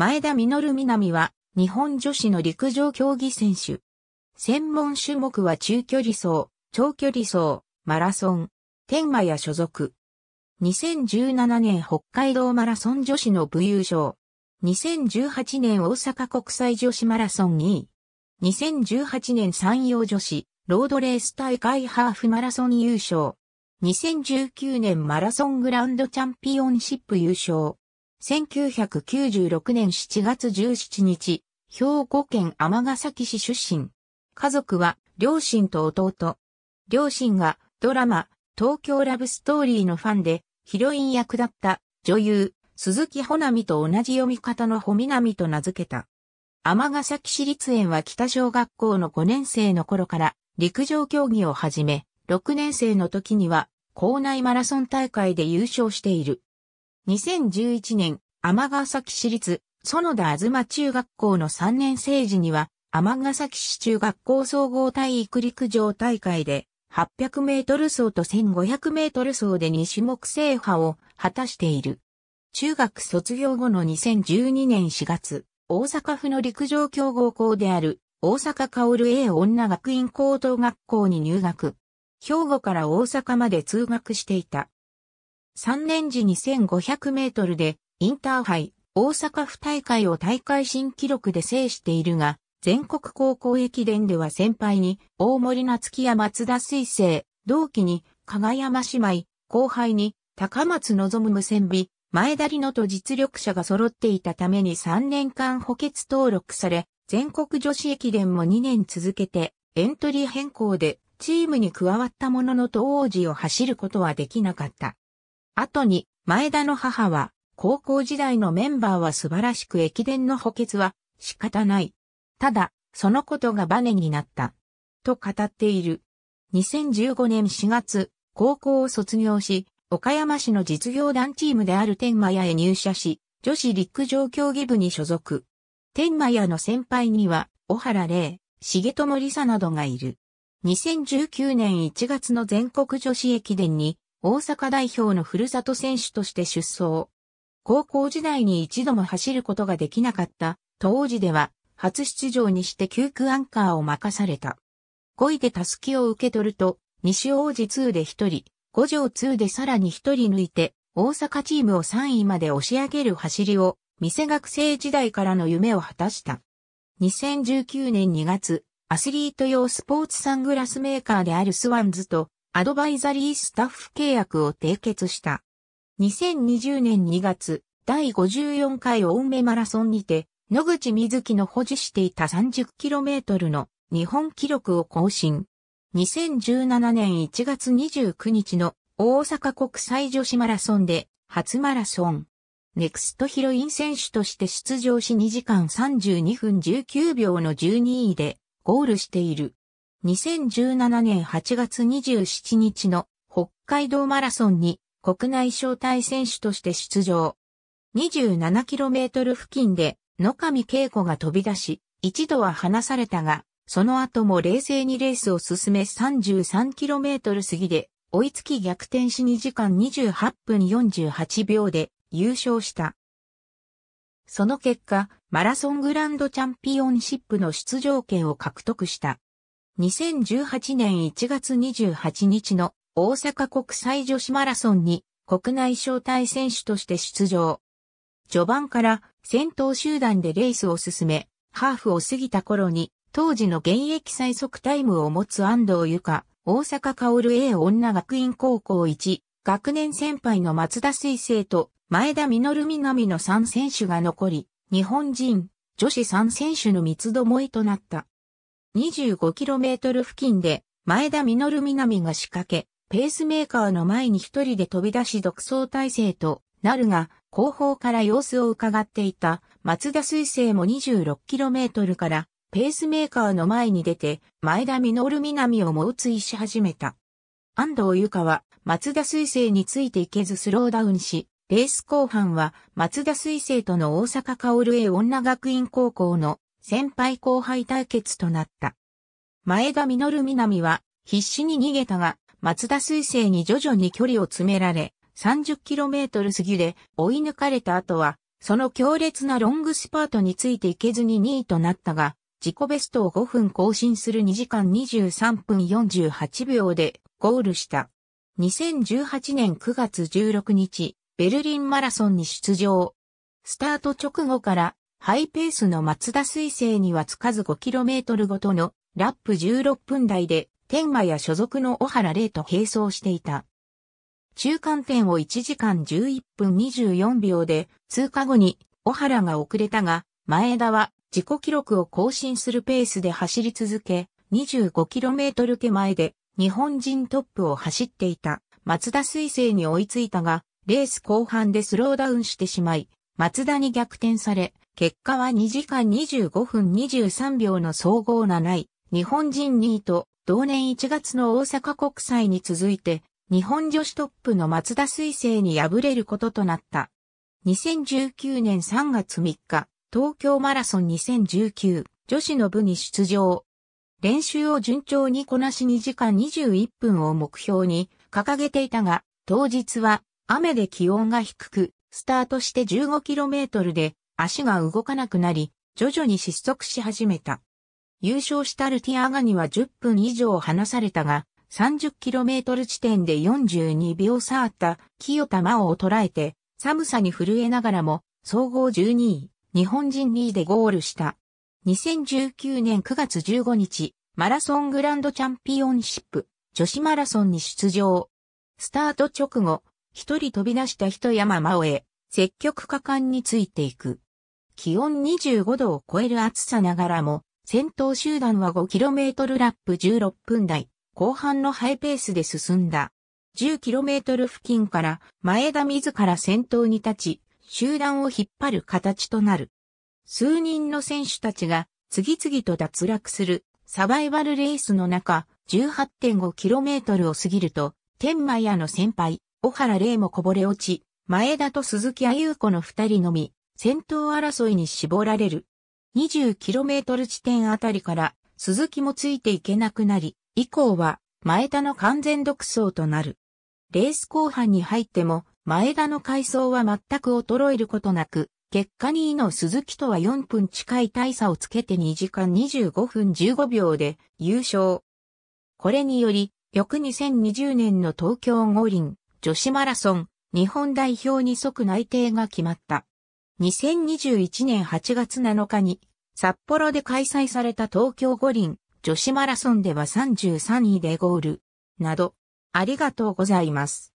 前田実南は、日本女子の陸上競技選手。専門種目は中距離走、長距離走、マラソン、天馬や所属。2017年北海道マラソン女子の部優勝。2018年大阪国際女子マラソン2位。2018年山陽女子、ロードレース大会ハーフマラソン優勝。2019年マラソングランドチャンピオンシップ優勝。1996年7月17日、兵庫県ヶ崎市出身。家族は、両親と弟。両親が、ドラマ、東京ラブストーリーのファンで、ヒロイン役だった、女優、鈴木穂波と同じ読み方の穂南と名付けた。ヶ崎市立園は北小学校の5年生の頃から、陸上競技を始め、6年生の時には、校内マラソン大会で優勝している。2011年、天ヶ崎市立、園田あずま中学校の3年生時には、天ヶ崎市中学校総合体育陸上大会で、800メートル走と1500メートル走で2種目制覇を果たしている。中学卒業後の2012年4月、大阪府の陸上競合校である大阪薫 A 女学院高等学校に入学。兵庫から大阪まで通学していた。3年時2500メートルでインターハイ大阪府大会を大会新記録で制しているが、全国高校駅伝では先輩に大森夏樹や松田水星、同期に加賀山姉妹、後輩に高松望む無線美、前田里乃と実力者が揃っていたために3年間補欠登録され、全国女子駅伝も2年続けてエントリー変更でチームに加わったものの当時を走ることはできなかった。後に、前田の母は、高校時代のメンバーは素晴らしく駅伝の補欠は仕方ない。ただ、そのことがバネになった。と語っている。2015年4月、高校を卒業し、岡山市の実業団チームである天満屋へ入社し、女子陸上競技部に所属。天満屋の先輩には、小原玲、重友理沙などがいる。2019年1月の全国女子駅伝に大阪代表のふるさと選手として出走。高校時代に一度も走ることができなかった当時では初出場にして9区アンカーを任された。5位でタスキを受け取ると、西王子2で1人、五条2でさらに1人抜いて、大阪チームを3位まで押し上げる走りを、店学生時代からの夢を果たした。2019年2月、アスリート用スポーツサングラスメーカーであるスワンズとアドバイザリースタッフ契約を締結した。2020年2月、第54回青梅マラソンにて、野口瑞希の保持していた 30km の日本記録を更新。2017年1月29日の大阪国際女子マラソンで初マラソン。ネクストヒロイン選手として出場し2時間32分19秒の12位でゴールしている。2017年8月27日の北海道マラソンに国内招待選手として出場。27km 付近で野上恵子が飛び出し、一度は離されたが、その後も冷静にレースを進め 33km 過ぎで追いつき逆転し2時間28分48秒で優勝した。その結果、マラソングランドチャンピオンシップの出場権を獲得した。2018年1月28日の大阪国際女子マラソンに国内招待選手として出場。序盤から先頭集団でレースを進め、ハーフを過ぎた頃に当時の現役最速タイムを持つ安藤由香、大阪薫 A 女学院高校1、学年先輩の松田水星と前田実南の3選手が残り、日本人、女子3選手の三つどもいとなった。25km 付近で前田実南が仕掛け、ペースメーカーの前に一人で飛び出し独走体制となるが、後方から様子を伺っていた松田水星も 26km からペースメーカーの前に出て、前田実南を猛追し始めた。安藤由香は松田水星についていけずスローダウンし、レース後半は松田水星との大阪薫英女学院高校の先輩後輩対決となった。前田実南は必死に逃げたが、松田水星に徐々に距離を詰められ、30km 過ぎで追い抜かれた後は、その強烈なロングスパートについていけずに2位となったが、自己ベストを5分更新する2時間23分48秒でゴールした。2018年9月16日、ベルリンマラソンに出場。スタート直後からハイペースの松田水星にはつかず 5km ごとのラップ16分台で天馬や所属の小原霊と並走していた。中間点を1時間11分24秒で通過後に小原が遅れたが前田は自己記録を更新するペースで走り続け 25km 手前で日本人トップを走っていた松田水星に追いついたがレース後半でスローダウンしてしまい松田に逆転され結果は2時間25分23秒の総合7位、日本人2位と、同年1月の大阪国際に続いて、日本女子トップの松田水星に敗れることとなった。2019年3月3日、東京マラソン2019女子の部に出場。練習を順調にこなし2時間21分を目標に掲げていたが、当日は雨で気温が低く、スタートして 15km で足が動かなくなり、徐々に失速し始めた。優勝したルティアーガには10分以上離されたが、30km 地点で42秒差あった清田真央を捉えて、寒さに震えながらも、総合12位、日本人2位でゴールした。2019年9月15日、マラソングランドチャンピオンシップ、女子マラソンに出場。スタート直後、一人飛び出した人山真央へ、積極果敢についていく。気温25度を超える暑さながらも、先頭集団は 5km ラップ16分台、後半のハイペースで進んだ。10km 付近から前田自ら先頭に立ち、集団を引っ張る形となる。数人の選手たちが次々と脱落するサバイバルレースの中、18.5km を過ぎると、天満屋の先輩、小原玲もこぼれ落ち、前田と鈴木あゆう子の二人のみ、戦闘争いに絞られる。20km 地点あたりから鈴木もついていけなくなり、以降は前田の完全独走となる。レース後半に入っても前田の回想は全く衰えることなく、結果2位の鈴木とは4分近い大差をつけて2時間25分15秒で優勝。これにより、翌2020年の東京五輪女子マラソン日本代表に即内定が決まった。2021年8月7日に札幌で開催された東京五輪女子マラソンでは33位でゴールなどありがとうございます。